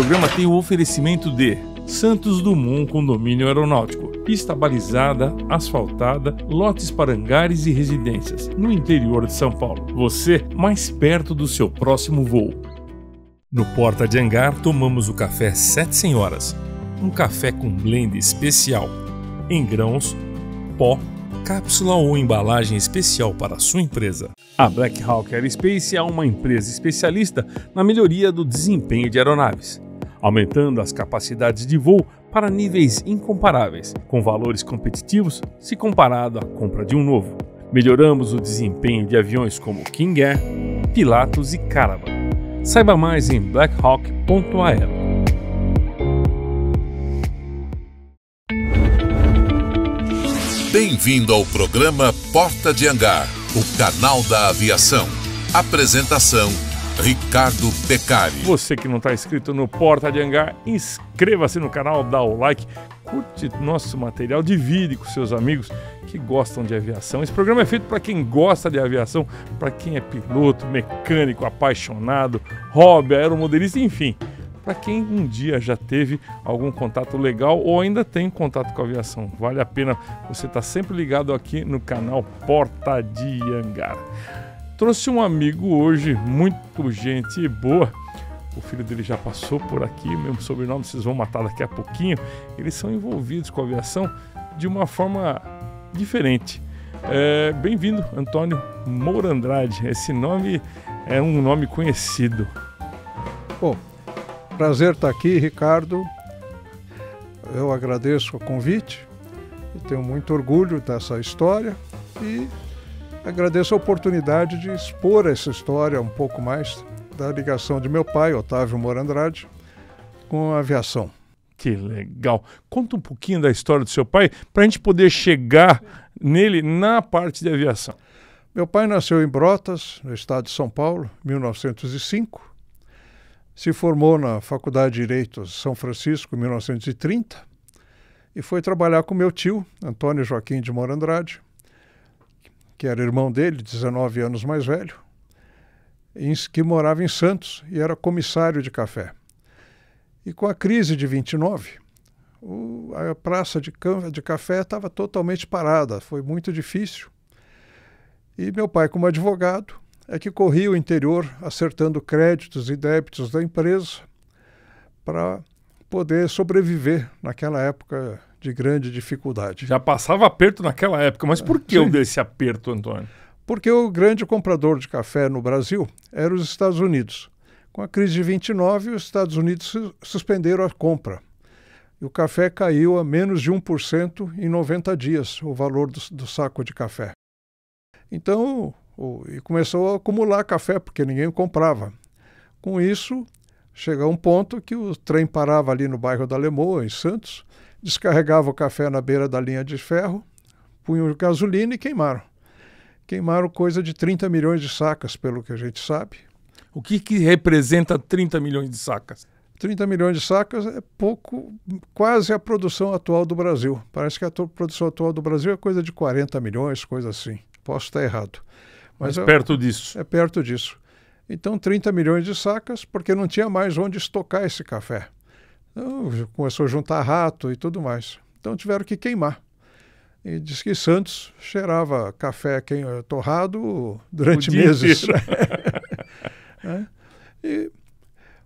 programa tem o oferecimento de Santos Dumont Condomínio Aeronáutico, pista balizada, asfaltada, lotes para hangares e residências, no interior de São Paulo. Você mais perto do seu próximo voo. No Porta de Hangar tomamos o café Sete Senhoras, um café com blend especial, em grãos, pó cápsula ou embalagem especial para a sua empresa. A Black Hawk Aerospace é uma empresa especialista na melhoria do desempenho de aeronaves aumentando as capacidades de voo para níveis incomparáveis, com valores competitivos se comparado à compra de um novo. Melhoramos o desempenho de aviões como King Air, Pilatus e Caravan. Saiba mais em blackhawk.aero. Bem-vindo ao programa Porta de Hangar, o canal da aviação. Apresentação Ricardo Pecari. Você que não está inscrito no Porta de Hangar, inscreva-se no canal, dá o like, curte nosso material, divide com seus amigos que gostam de aviação. Esse programa é feito para quem gosta de aviação, para quem é piloto, mecânico, apaixonado, hobby, aeromodelista, enfim. Para quem um dia já teve algum contato legal ou ainda tem contato com a aviação, vale a pena você estar tá sempre ligado aqui no canal Porta de Hangar. Trouxe um amigo hoje, muito gente boa. O filho dele já passou por aqui, mesmo sobrenome vocês vão matar daqui a pouquinho. Eles são envolvidos com a aviação de uma forma diferente. É, Bem-vindo, Antônio Moura Andrade. Esse nome é um nome conhecido. Bom, prazer estar aqui, Ricardo. Eu agradeço o convite. Eu tenho muito orgulho dessa história e Agradeço a oportunidade de expor essa história um pouco mais da ligação de meu pai, Otávio Andrade com a aviação. Que legal. Conta um pouquinho da história do seu pai para a gente poder chegar nele na parte de aviação. Meu pai nasceu em Brotas, no estado de São Paulo, 1905. Se formou na Faculdade de Direito de São Francisco, 1930. E foi trabalhar com meu tio, Antônio Joaquim de Andrade que era irmão dele, 19 anos mais velho, em, que morava em Santos e era comissário de café. E com a crise de 29, o, a praça de, de café estava totalmente parada, foi muito difícil. E meu pai, como advogado, é que corria o interior acertando créditos e débitos da empresa para poder sobreviver naquela época de grande dificuldade. Já passava aperto naquela época, mas por que é, Sim. desse aperto, Antônio? Porque o grande comprador de café no Brasil era os Estados Unidos. Com a crise de 29, os Estados Unidos suspenderam a compra. E o café caiu a menos de 1% em 90 dias, o valor do, do saco de café. Então, o, e começou a acumular café, porque ninguém comprava. Com isso, chega um ponto que o trem parava ali no bairro da Lemoa, em Santos, descarregavam o café na beira da linha de ferro, punham gasolina e queimaram. Queimaram coisa de 30 milhões de sacas, pelo que a gente sabe. O que, que representa 30 milhões de sacas? 30 milhões de sacas é pouco, quase a produção atual do Brasil. Parece que a produção atual do Brasil é coisa de 40 milhões, coisa assim. Posso estar errado. Mas, Mas é perto é, disso. É perto disso. Então, 30 milhões de sacas, porque não tinha mais onde estocar esse café. Então, começou a juntar rato e tudo mais. Então tiveram que queimar. E diz que Santos cheirava café eh, torrado durante meses. é. e,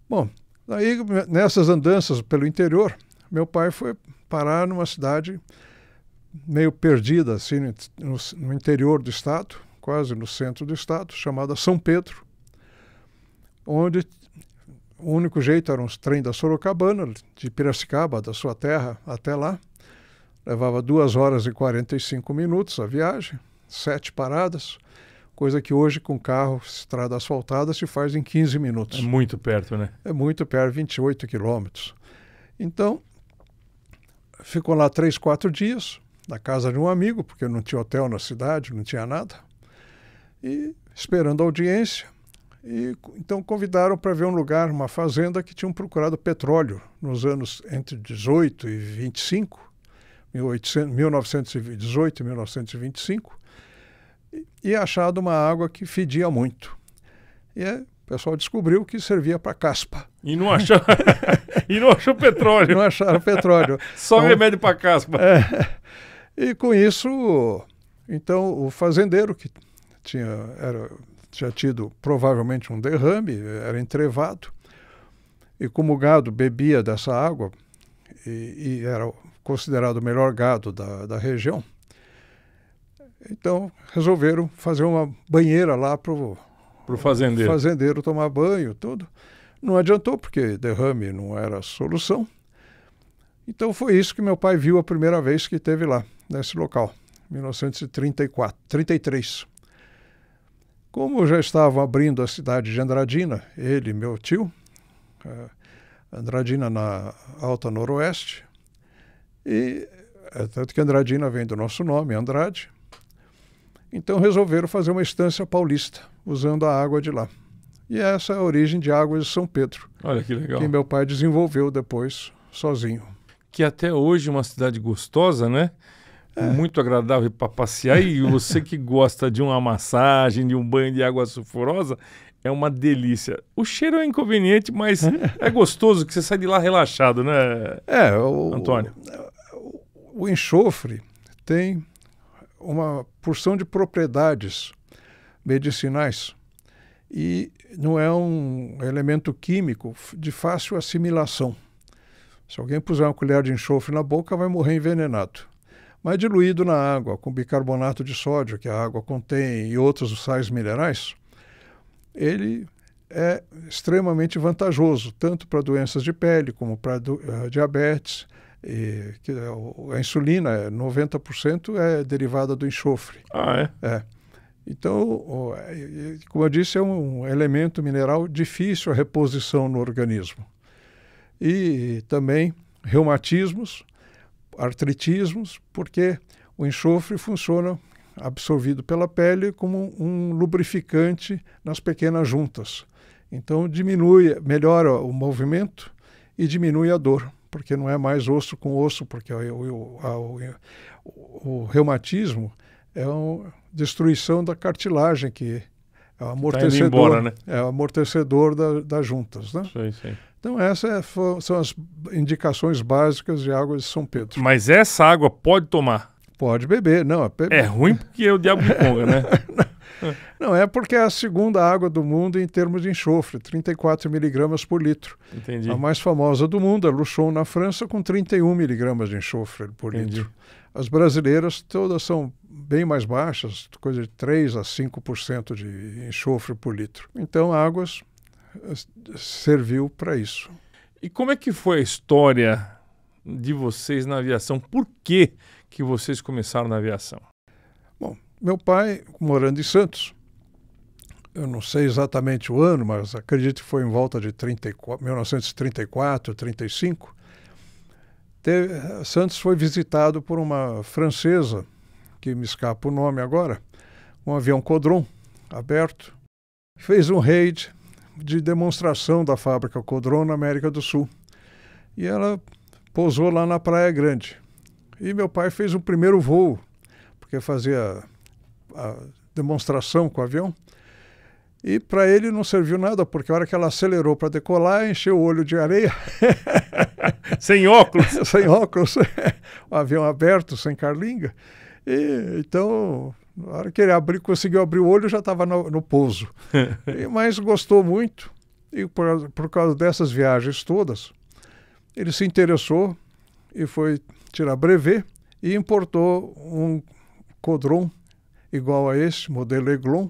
bom, aí nessas andanças pelo interior, meu pai foi parar numa cidade meio perdida, assim, no, no interior do estado, quase no centro do estado, chamada São Pedro, onde o único jeito era uns trem da Sorocabana, de Piracicaba, da sua terra, até lá. Levava 2 horas e 45 minutos a viagem, sete paradas, coisa que hoje com carro, estrada asfaltada, se faz em 15 minutos. É muito perto, né? É muito perto, 28 quilômetros. Então, ficou lá três, quatro dias, na casa de um amigo, porque não tinha hotel na cidade, não tinha nada, e esperando a audiência e, então convidaram para ver um lugar, uma fazenda que tinham procurado petróleo nos anos entre 18 e 25, 1800, 1918 e 1925, e, achado uma água que fedia muito. E é, o pessoal descobriu que servia para caspa. E não achou, e não achou petróleo. não acharam petróleo. Só então, remédio para caspa. É, e com isso, então o fazendeiro que tinha era tinha tido provavelmente um derrame, era entrevado. E como o gado bebia dessa água e, e era considerado o melhor gado da, da região, então resolveram fazer uma banheira lá para o fazendeiro. fazendeiro tomar banho, tudo. Não adiantou, porque derrame não era a solução. Então foi isso que meu pai viu a primeira vez que teve lá, nesse local, 1934, 33. Como já estavam abrindo a cidade de Andradina, ele e meu tio, eh, Andradina na Alta Noroeste, e eh, tanto que Andradina vem do nosso nome, Andrade, então resolveram fazer uma estância paulista, usando a água de lá. E essa é a origem de Águas de São Pedro. Olha que legal. Que meu pai desenvolveu depois, sozinho. Que até hoje é uma cidade gostosa, né? É. Muito agradável para passear. E você que gosta de uma massagem, de um banho de água sulfurosa, é uma delícia. O cheiro é inconveniente, mas é gostoso que você sai de lá relaxado, né, é, o, Antônio? O, o enxofre tem uma porção de propriedades medicinais e não é um elemento químico de fácil assimilação. Se alguém puser uma colher de enxofre na boca, vai morrer envenenado mas diluído na água, com bicarbonato de sódio que a água contém e outros sais minerais, ele é extremamente vantajoso, tanto para doenças de pele como para eh, diabetes. E, que, é a insulina, 90% é, é derivada do enxofre. Ah, é? É. Então, eh, como eu disse, é um elemento mineral difícil a reposição no organismo. E também reumatismos, artritismos, porque o enxofre funciona absorvido pela pele como um lubrificante nas pequenas juntas. Então diminui, melhora o movimento e diminui a dor, porque não é mais osso com osso, porque o, o, o, o reumatismo é uma destruição da cartilagem que é o tá amortecedor, tá embora, né? é o amortecedor da, das juntas, né? Sim, sim. Então, essas é, são as indicações básicas de água de São Pedro. Mas essa água pode tomar? Pode beber, não. É, é ruim porque é o diabo me conga, né? Não, é porque é a segunda água do mundo em termos de enxofre, 34 miligramas por litro. Entendi. A mais famosa do mundo, a Luchon na França, com 31 miligramas de enxofre por Entendi. litro. As brasileiras todas são bem mais baixas, coisa de 3 a 5% de enxofre por litro. Então, águas serviu para isso. E como é que foi a história de vocês na aviação? Por que, que vocês começaram na aviação? Bom, meu pai, morando em Santos, eu não sei exatamente o ano, mas acredito que foi em volta de 1934, 35. Teve, Santos foi visitado por uma francesa, que me escapa o nome agora, um avião Codron aberto. Fez um raid de demonstração da fábrica Codron na América do Sul. E ela pousou lá na Praia Grande. E meu pai fez o primeiro voo, porque fazia a demonstração com o avião. E para ele não serviu nada, porque a hora que ela acelerou para decolar, encheu o olho de areia. sem óculos? sem óculos. o avião aberto, sem carlinga. E, então, na hora que ele abriu, conseguiu abrir o olho, já estava no, no pouso. e, mas gostou muito. E por, por causa dessas viagens todas, ele se interessou e foi tirar brevet e importou um codron igual a esse, modelo Eglon,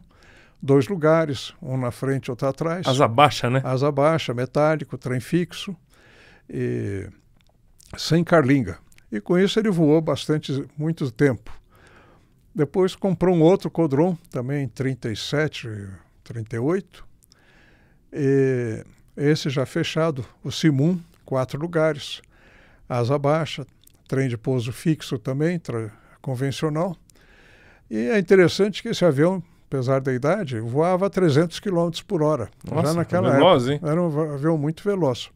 dois lugares, um na frente, outro atrás. Asa baixa, né? Asa baixa, metálico, trem fixo, e sem carlinga. E com isso ele voou bastante, muito tempo. Depois comprou um outro Codron, também 37, 38. E esse já fechado, o Simum, quatro lugares, asa baixa, trem de pouso fixo também, convencional. E é interessante que esse avião, apesar da idade, voava a 300 km por hora. Nossa, já naquela é veloz, época. Hein? Era um avião muito veloz.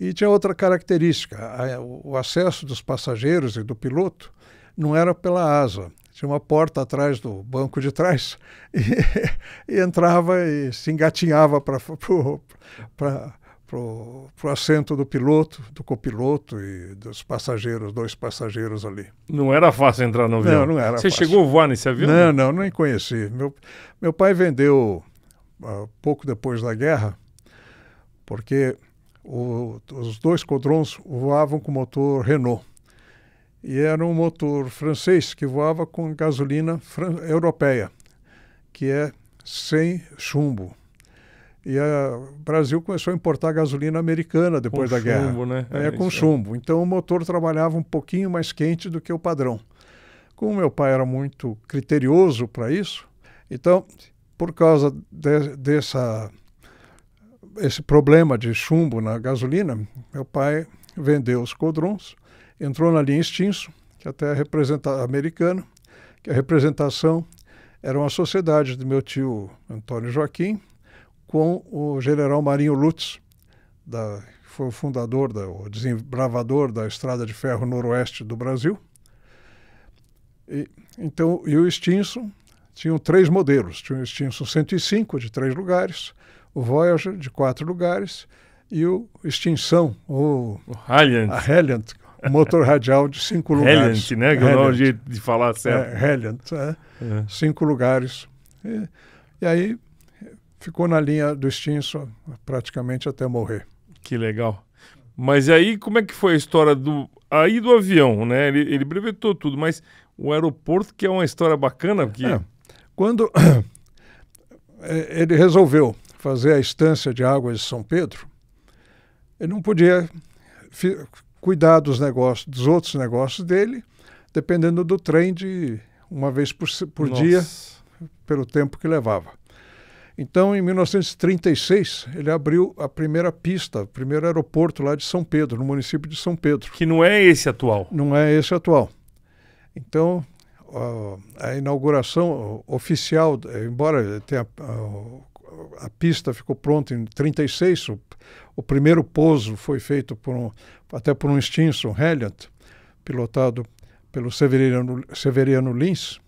E tinha outra característica: a, o acesso dos passageiros e do piloto não era pela asa, tinha uma porta atrás do banco de trás e, e entrava e se engatinhava para pro, pro assento do piloto, do copiloto e dos passageiros, dois passageiros ali. Não era fácil entrar no avião? Não, não era Você fácil. chegou a voar nesse avião? Não, não, não nem conheci. Meu, meu pai vendeu uh, pouco depois da guerra, porque o, os dois codrons voavam com motor Renault. E era um motor francês que voava com gasolina europeia, que é sem chumbo. E o Brasil começou a importar gasolina americana depois com da chumbo, guerra. Né? É, é com chumbo. Então o motor trabalhava um pouquinho mais quente do que o padrão. Como meu pai era muito criterioso para isso, então, por causa de, dessa esse problema de chumbo na gasolina, meu pai vendeu os codrons entrou na linha extinso, que até representa americana que a representação era uma sociedade do meu tio Antônio Joaquim com o general Marinho Lutz, da, foi o fundador, da, o desembravador da Estrada de Ferro Noroeste do Brasil. E, então, e o Stinson tinham três modelos. Tinha o Extinso 105, de três lugares, o Voyager, de quatro lugares, e o Extinção, o a motor radial de cinco lugares. Reliant, né? Que é o nome de falar é, certo. É, é. é. Cinco lugares. E, e, aí ficou na linha do extinto praticamente até morrer. Que legal. Mas aí como é que foi a história do aí do avião, né? Ele, ele brevetou tudo, mas o aeroporto que é uma história bacana porque é. quando é, ele resolveu fazer a estância de águas de São Pedro, ele não podia cuidar dos negócios, dos outros negócios dele, dependendo do trem de uma vez por, por dia, pelo tempo que levava. Então, em 1936, ele abriu a primeira pista, o primeiro aeroporto lá de São Pedro, no município de São Pedro. Que não é esse atual. Não é esse atual. Então, a, a inauguração oficial, embora tenha a, ah, a pista ficou pronta em 36. O, o primeiro pouso foi feito por um, até por um Stinson Helliot, pilotado pelo Severiano, Severiano Lins.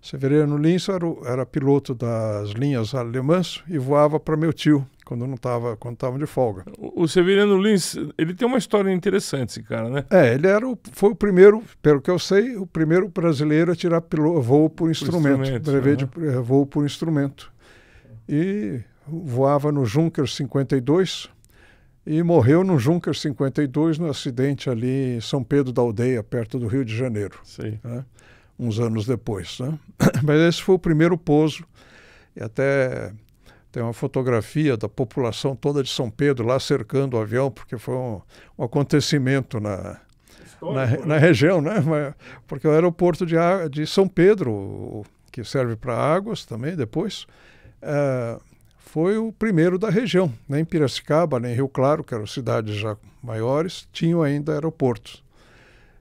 Severiano Lins era, o, era piloto das linhas alemãs e voava para meu tio quando não estava quando estavam de folga. O, o Severiano Lins, ele tem uma história interessante, esse cara, né? É, ele era o, foi o primeiro, pelo que eu sei, o primeiro brasileiro a tirar pilo, voo por instrumento, por instrumento brevet uhum. de eh, voo por instrumento e voava no Junker 52 e morreu no Junker 52 no acidente ali em São Pedro da Aldeia, perto do Rio de Janeiro. Né? Uns anos depois. Né? Mas esse foi o primeiro pouso. E até tem uma fotografia da população toda de São Pedro lá cercando o avião, porque foi um, um acontecimento na, na, né? na, região, né? Porque o aeroporto de, de São Pedro, que serve para águas também depois, ah, foi o primeiro da região. Nem né? Piracicaba, nem né? Rio Claro, que eram cidades já maiores, tinham ainda aeroportos.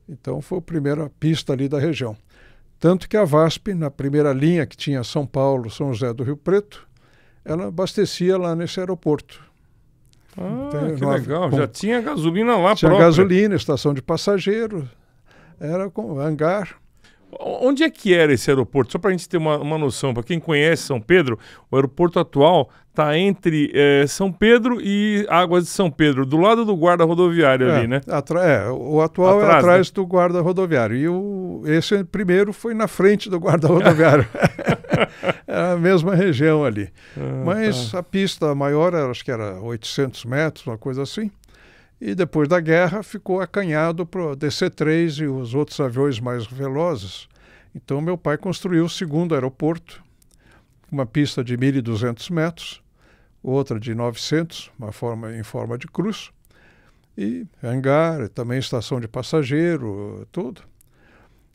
Então foi a primeira pista ali da região. Tanto que a VASP, na primeira linha que tinha São Paulo, São José do Rio Preto, ela abastecia lá nesse aeroporto. Ah, então, que é legal. Ponto. Já tinha gasolina lá tinha própria. Tinha gasolina, estação de passageiros, era com hangar. Onde é que era esse aeroporto? Só para a gente ter uma, uma noção, para quem conhece São Pedro, o aeroporto atual está entre é, São Pedro e Águas de São Pedro, do lado do guarda rodoviário é, ali, né? É, o atual é atrás, é atrás né? do guarda rodoviário. E o, esse primeiro foi na frente do guarda rodoviário. é a mesma região ali. Ah, Mas tá. a pista maior, acho que era 800 metros, uma coisa assim. E depois da guerra ficou acanhado para o DC-3 e os outros aviões mais velozes. Então meu pai construiu o segundo aeroporto, uma pista de 1.200 metros, outra de 900, uma forma em forma de cruz, e hangar, também estação de passageiro, tudo.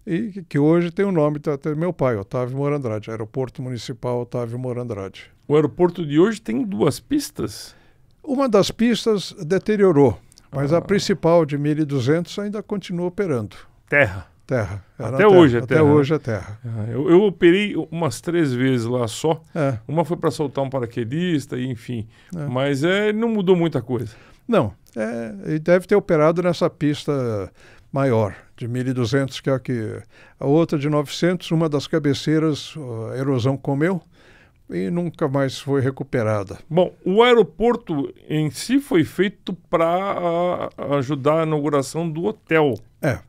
E que hoje tem o nome do meu pai, Otávio Morandrade, Aeroporto Municipal Otávio Morandrade. O aeroporto de hoje tem duas pistas? Uma das pistas deteriorou. Mas a ah. principal de 1.200 ainda continua operando. Terra. Terra. Até, terra. Hoje é até terra. Né? hoje é terra. É, eu, eu, operei umas três vezes lá só. É. Uma foi para soltar um paraquedista, enfim. É. Mas é, não mudou muita coisa. Não. É, ele deve ter operado nessa pista maior, de 1.200, que é a que. A outra de 900, uma das cabeceiras, a erosão comeu e nunca mais foi recuperada. Bom, o aeroporto em si foi feito para ajudar a inauguração do hotel. É,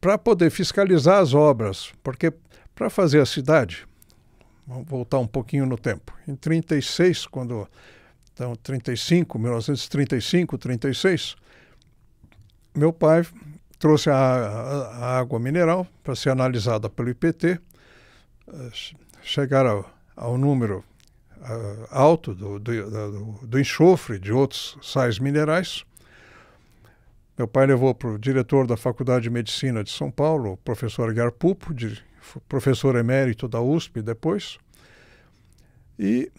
para poder fiscalizar as obras, porque para fazer a cidade, vamos voltar um pouquinho no tempo, em 36, quando então 35, 1935, 36, meu pai trouxe a, a, a água mineral para ser analisada pelo IPT. Eh, chegar ao, ao número uh, alto do, do, do, do, enxofre de outros sais minerais. Meu pai levou para o diretor da Faculdade de Medicina de São Paulo, o professor Garpupo Pupo, de, professor emérito da USP depois, e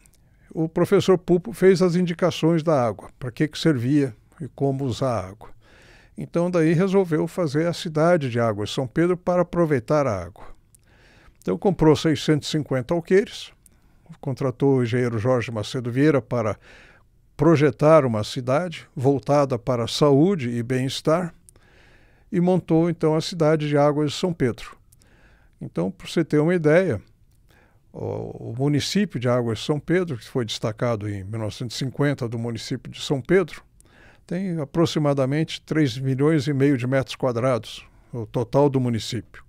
o professor Pupo fez as indicações da água, para que, que servia e como usar a água. Então, daí resolveu fazer a cidade de Águas São Pedro para aproveitar a água. Então comprou 650 alqueires, contratou o engenheiro Jorge Macedo Vieira para projetar uma cidade voltada para saúde e bem-estar e montou então a cidade de Águas de São Pedro. Então, para você ter uma ideia, o município de Águas de São Pedro, que foi destacado em 1950 do município de São Pedro, tem aproximadamente 3 milhões e meio de metros quadrados, o total do município.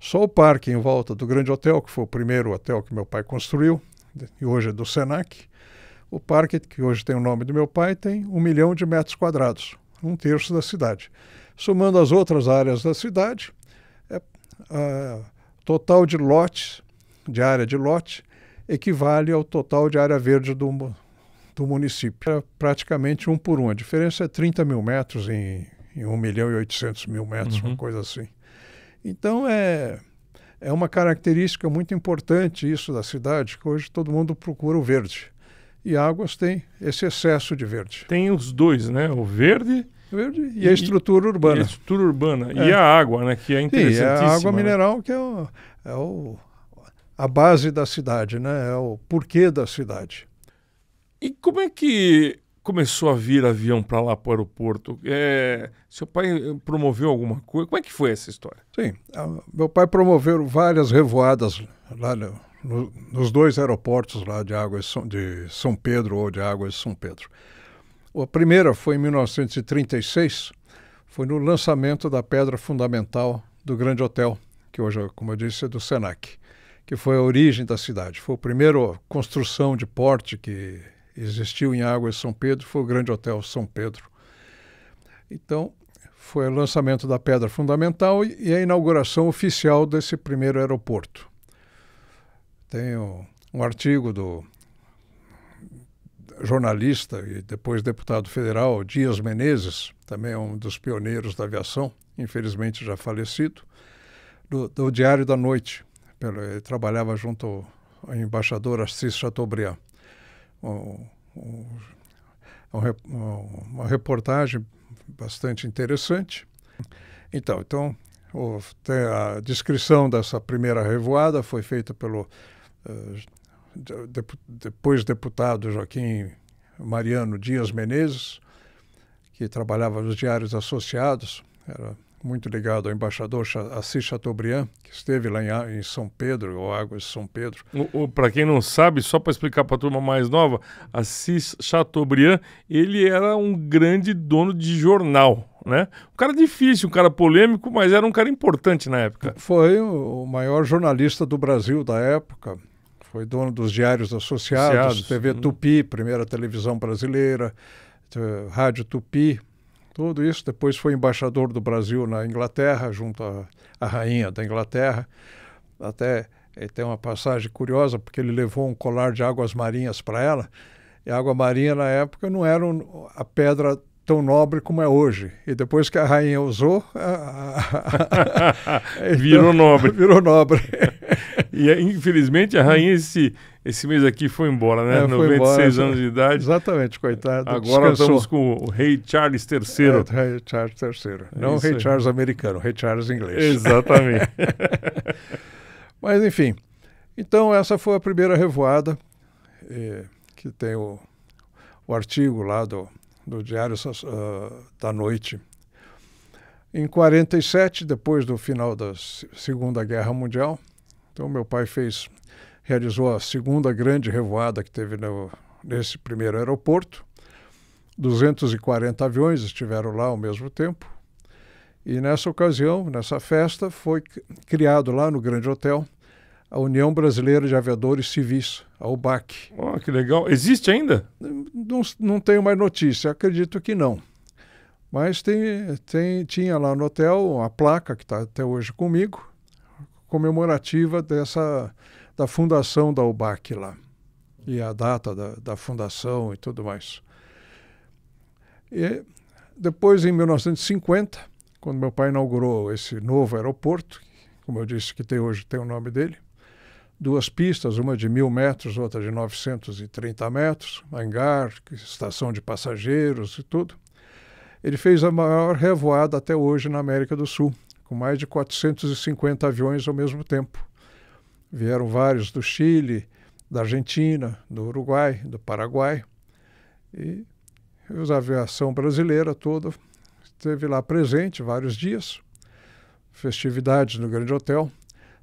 Só o parque em volta do Grande Hotel, que foi o primeiro hotel que meu pai construiu, e hoje é do Senac, o parque, que hoje tem o nome do meu pai, tem um milhão de metros quadrados, um terço da cidade. Somando as outras áreas da cidade, é, a, total de lotes, de área de lote, equivale ao total de área verde do, do município. É praticamente um por um. A diferença é 30 mil metros em, em 1 milhão e 800 mil metros, uhum. uma coisa assim. Então é, é uma característica muito importante isso da cidade, que hoje todo mundo procura o verde. E Águas tem esse excesso de verde. Tem os dois, né? O verde Verde, e, e, a estrutura urbana. E a estrutura urbana. É. E a água, né? Que é interessantíssima. Sim, é a água né? mineral que é, o, é o, a base da cidade, né? É o porquê da cidade. E como é que começou a vir avião para lá, para o aeroporto? É, seu pai eh, promoveu alguma coisa? Como é que foi essa história? Sim, a, meu pai promoveu várias revoadas lá no, nos dois aeroportos lá de Águas de São Pedro ou de Águas São Pedro. A primeira foi em 1936, foi no lançamento da pedra fundamental do Grande Hotel, que hoje, como eu disse, é do Senac, que foi a origem da cidade. Foi a primeira construção de porte que existiu em Águas São Pedro foi o Grande Hotel São Pedro. Então, foi o lançamento da pedra fundamental e a inauguração oficial desse primeiro aeroporto. Tem um, artigo do jornalista e depois deputado federal Dias Menezes, também é um dos pioneiros da aviação, infelizmente já falecido, do, do Diário da Noite. ele trabalhava junto ao embaixador Assis Chateaubriand uma reportagem bastante interessante. Então, então o, a descrição dessa primeira revoada foi feita pelo uh, de, depois deputado Joaquim Mariano Dias Menezes, que trabalhava nos Diários Associados, era muito ligado ao embaixador Assis Chateaubriand, que esteve lá em, em São Pedro, ou Águas de São Pedro. Para quem não sabe, só para explicar para a turma mais nova, Assis Chateaubriand, ele era um grande dono de jornal. Né? Um cara difícil, um cara polêmico, mas era um cara importante na época. Foi o maior jornalista do Brasil da época. Foi dono dos Diários Associados, Associados. TV hum. Tupi, primeira televisão brasileira, Rádio Tupi, tudo isso. Depois foi embaixador do Brasil na Inglaterra, junto à, à rainha da Inglaterra. Até tem uma passagem curiosa, porque ele levou um colar de águas marinhas para ela. E a água marinha, na época, não era a pedra tão nobre como é hoje. E depois que a rainha usou, a... então, virou nobre. Virou nobre. e infelizmente a rainha se esse mês aqui foi embora, né? É, 96 embora, anos de é. idade. Exatamente, coitado. Agora descansou. estamos com o Rei Charles III. É, Rei Charles III. É Não o Rei aí. Charles americano, o Rei Charles inglês. Exatamente. Mas, enfim. Então, essa foi a primeira revoada, eh, que tem o, o artigo lá do, do Diário uh, da Noite. Em 47, depois do final da Segunda Guerra Mundial, então meu pai fez realizou a segunda grande revoada que teve no, nesse primeiro aeroporto. 240 aviões estiveram lá ao mesmo tempo. E nessa ocasião, nessa festa, foi criado lá no Grande Hotel a União Brasileira de Aviadores Civis, a UBAC. Oh, que legal. Existe ainda? Não, não tenho mais notícia, acredito que não. Mas tem, tem, tinha lá no hotel uma placa, que está até hoje comigo, comemorativa dessa da fundação da UBAC lá, e a data da, da fundação e tudo mais. E depois, em 1950, quando meu pai inaugurou esse novo aeroporto, como eu disse que tem hoje tem o nome dele, duas pistas, uma de mil metros, outra de 930 metros, hangar, estação de passageiros e tudo. Ele fez a maior revoada até hoje na América do Sul, com mais de 450 aviões ao mesmo tempo. Vieram vários do Chile, da Argentina, do Uruguai, do Paraguai. E a aviação brasileira toda esteve lá presente vários dias. Festividades no Grande Hotel.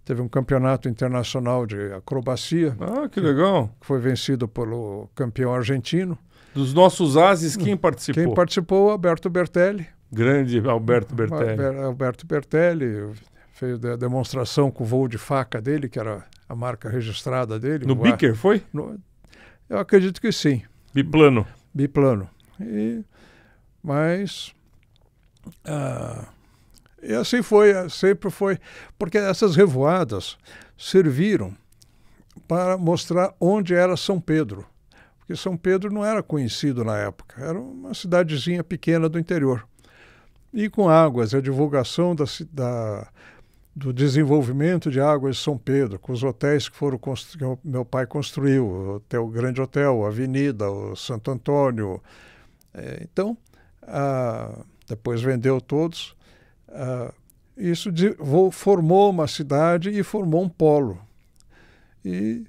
Teve um campeonato internacional de acrobacia. Ah, que legal! Que foi vencido pelo campeão argentino. Dos nossos ases, quem hum, participou? Quem participou, Alberto Bertelli. Grande Alberto Bertelli. Alberto Bertelli, fez a demonstração com o voo de faca dele, que era a marca registrada dele. No biker foi? No, eu acredito que sim. Biplano. Biplano. E, mas. Ah, e assim foi, ah, sempre foi. Porque essas revoadas serviram para mostrar onde era São Pedro. Porque São Pedro não era conhecido na época, era uma cidadezinha pequena do interior. E com águas, a divulgação da, da do desenvolvimento de águas de São Pedro, com os hotéis que foram que meu pai construiu, até o Grande Hotel, a Avenida, o Santo Antônio. É, então, ah, depois vendeu todos. Ah, isso de, formou uma cidade e formou um polo. E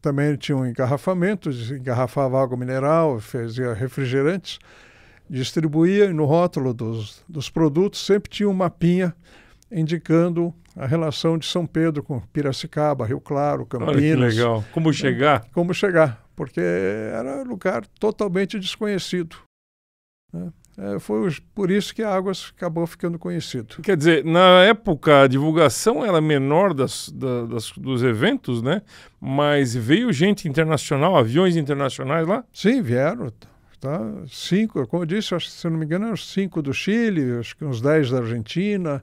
também tinha um engarrafamento, engarrafava água mineral, fazia refrigerantes, distribuía e no rótulo dos, dos produtos sempre tinha um mapinha indicando a relação de São Pedro com Piracicaba, Rio Claro, Campinas. Olha que legal. Como né? chegar? Né? Como chegar, porque era um lugar totalmente desconhecido. Né? É, foi por isso que a Águas acabou ficando conhecido. Quer dizer, na época a divulgação era menor das, da, das, dos eventos, né? Mas veio gente internacional, aviões internacionais lá? Sim, vieram. Tá? tá cinco, como eu disse, acho, se não me engano, eram cinco do Chile, acho que uns dez da Argentina,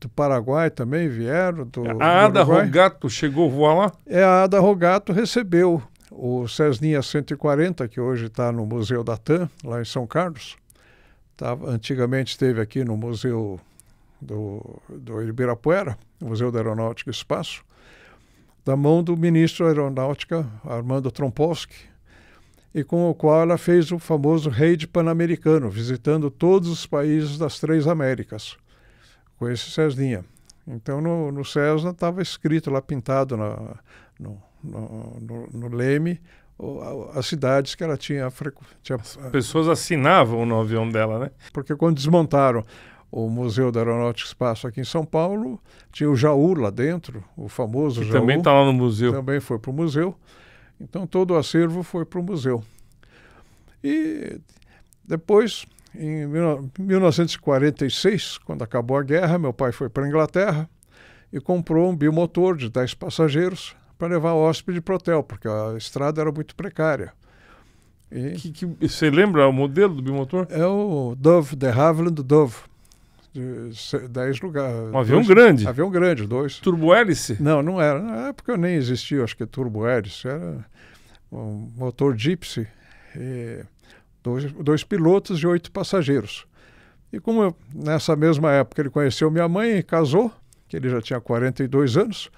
do Paraguai também vieram. Do, a Ada Rogato chegou a voar lá? É, a Ada Rogato recebeu o Cessninha 140, que hoje está no Museu da TAM, lá em São Carlos. Tava, antigamente esteve aqui no Museu do, do Ibirapuera, Museu da Aeronáutica e Espaço, da mão do ministro da Aeronáutica, Armando Trompowski, e com o qual ela fez o famoso raid pan-americano, visitando todos os países das três Américas esse Cezinha. Então no, no César estava escrito lá, pintado na, no, no, no, no leme, as cidades que ela tinha, frequ... tinha... As pessoas assinavam no avião dela, né? Porque quando desmontaram o Museu da Aeronáutica e Espaço aqui em São Paulo, tinha o Jaú lá dentro, o famoso que Jaú. também está lá no museu. Também foi para o museu. Então todo o acervo foi para o museu. E depois em 1946, quando acabou a guerra, meu pai foi para a Inglaterra e comprou um bimotor de 10 passageiros para levar o hóspede para o hotel, porque a estrada era muito precária. E que, que, você lembra o modelo do bimotor? É o Dove, The Havilland Dove. De 10 lugares. Um avião dois, grande. Avião grande, dois. Turbo hélice? Não, não era. Na época nem existia, acho que turbo hélice Era um motor Gypsy. E dois, dois pilotos e oito passageiros. E como eu, nessa mesma época ele conheceu minha mãe e casou, que ele já tinha 42 anos,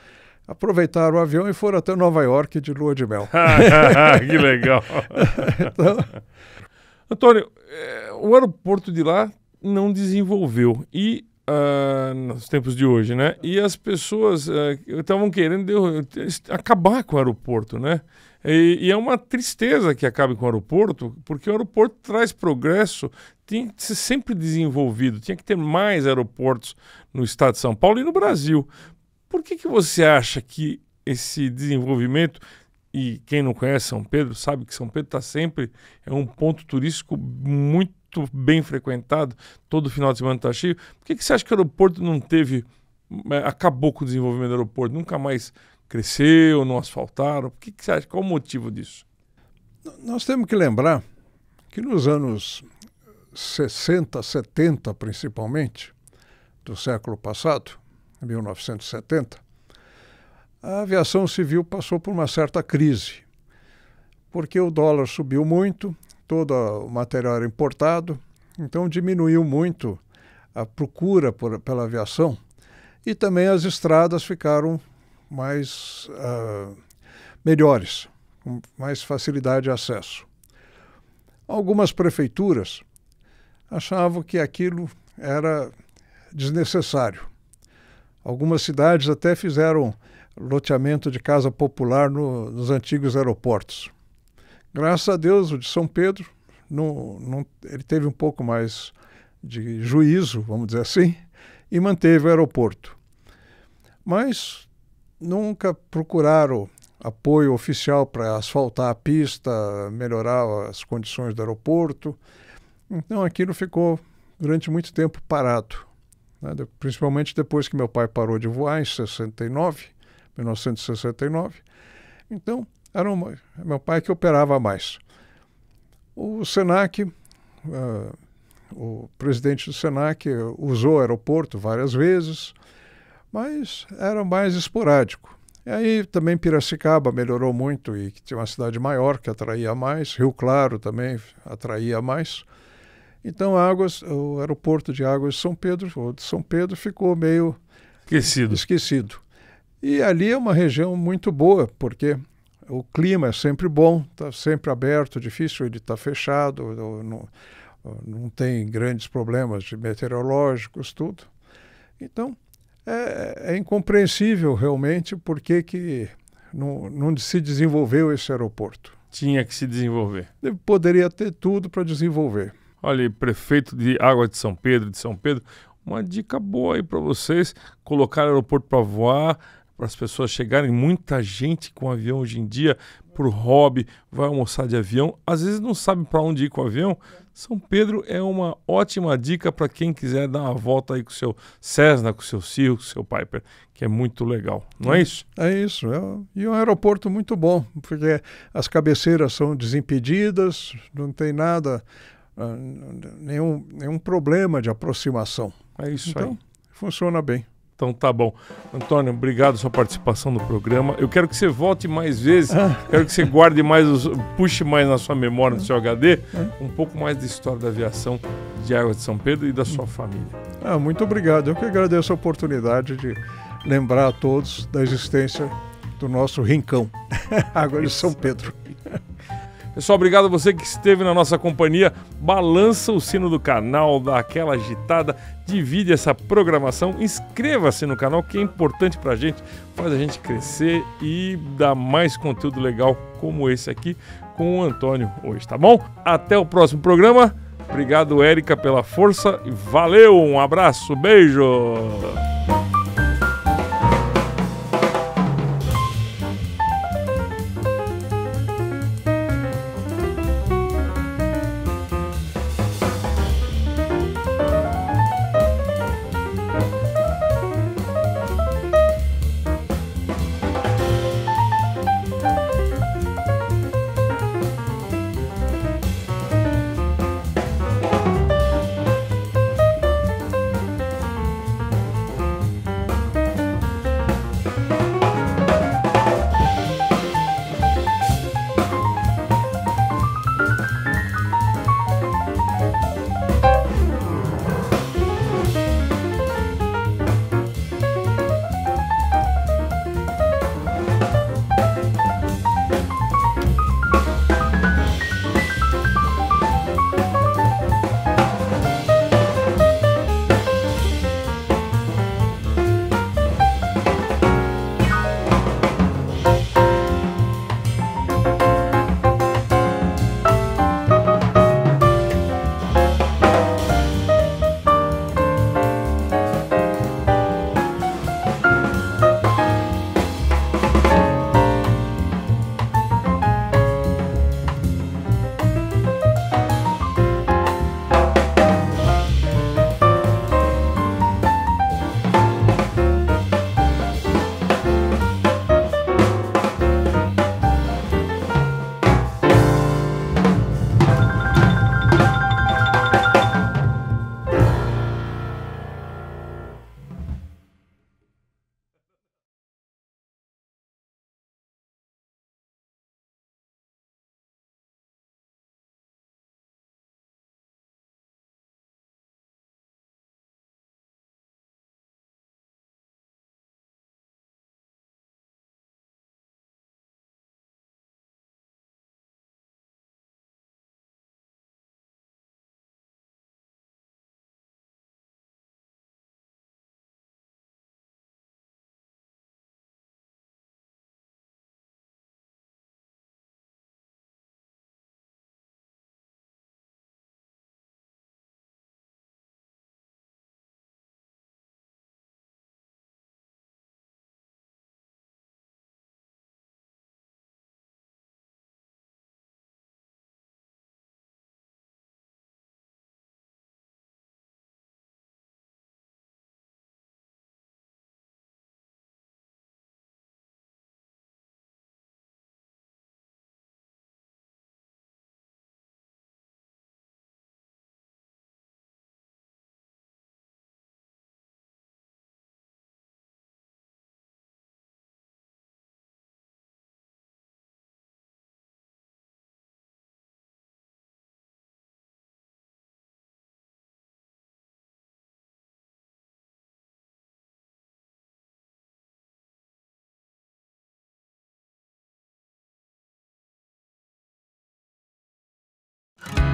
aproveitaram o avião e foram até Nova York de lua de mel. que legal! então... Antônio, eh, o aeroporto de lá não desenvolveu e uh, nos tempos de hoje, né? E as pessoas eh, estavam uh, querendo acabar com o aeroporto, né? E, e, é uma tristeza que acabe com o aeroporto, porque o aeroporto traz progresso, tem que ser sempre desenvolvido, tinha que ter mais aeroportos no estado de São Paulo e no Brasil. Por que, que você acha que esse desenvolvimento, e quem não conhece São Pedro sabe que São Pedro está sempre, é um ponto turístico muito bem frequentado, todo final de semana está cheio. Por que, que você acha que o aeroporto não teve, eh, acabou com o desenvolvimento do aeroporto, nunca mais cresceu, não asfaltaram? O que, que você acha? Qual o motivo disso? Nós temos que lembrar que nos anos 60, 70 principalmente, do século passado, 1970, a aviação civil passou por uma certa crise, porque o dólar subiu muito, todo o material era importado, então diminuiu muito a procura por, pela aviação e também as estradas ficaram mais uh, melhores, com mais facilidade de acesso. Algumas prefeituras achavam que aquilo era desnecessário. Algumas cidades até fizeram loteamento de casa popular no, nos antigos aeroportos. Graças a Deus, o de São Pedro, ele teve um pouco mais de juízo, vamos dizer assim, e manteve o aeroporto. Mas nunca procuraram apoio oficial para asfaltar a pista, melhorar as condições do aeroporto. Então aquilo ficou durante muito tempo parado, né? de, principalmente depois que meu pai parou de voar em 69, 1969. Então era uma, meu pai que operava mais. O Senac, uh, o presidente do Senac usou o aeroporto várias vezes mas era mais esporádico. E aí também Piracicaba melhorou muito e que tinha uma cidade maior que atraía mais, Rio Claro também atraía mais. Então Águas, o aeroporto de Águas de São Pedro, ou de São Pedro ficou meio esquecido. esquecido. E ali é uma região muito boa, porque o clima é sempre bom, está sempre aberto, difícil ele estar tá fechado, não, não tem grandes problemas meteorológicos, tudo. Então, é, é incompreensível realmente por que, que não, não se desenvolveu esse aeroporto. Tinha que se desenvolver. Poderia ter tudo para desenvolver. Olha, prefeito de Água de São Pedro, de São Pedro, uma dica boa aí para vocês: colocar aeroporto para voar, para as pessoas chegarem. Muita gente com avião hoje em dia por hobby, vai almoçar de avião, às vezes não sabe para onde ir com o avião. São Pedro é uma ótima dica para quem quiser dar uma volta aí com o seu Cessna, com o seu Cirro, com o seu Piper, que é muito legal, não é, isso? É isso, é, e um aeroporto muito bom, porque as cabeceiras são desimpedidas, não tem nada, ah, nenhum, nenhum problema de aproximação. É isso então, aí. Funciona bem. Então tá bom. Antônio, obrigado pela sua participação no programa. Eu quero que você volte mais vezes, ah. quero que você guarde mais, os, puxe mais na sua memória, no ah. seu HD, ah. um pouco mais da história da aviação de Água de São Pedro e da sua hum. família. Ah, muito obrigado. Eu que agradeço a oportunidade de lembrar a todos da existência do nosso rincão, Água de São Pedro. Pessoal, é obrigado a você que esteve na nossa companhia. Balança o sino do canal, dá aquela agitada, divide essa programação, inscreva-se no canal que é importante pra gente, faz a gente crescer e dar mais conteúdo legal como esse aqui com o Antônio hoje, tá bom? Até o próximo programa. Obrigado, Érica, pela força e valeu, um abraço, beijo!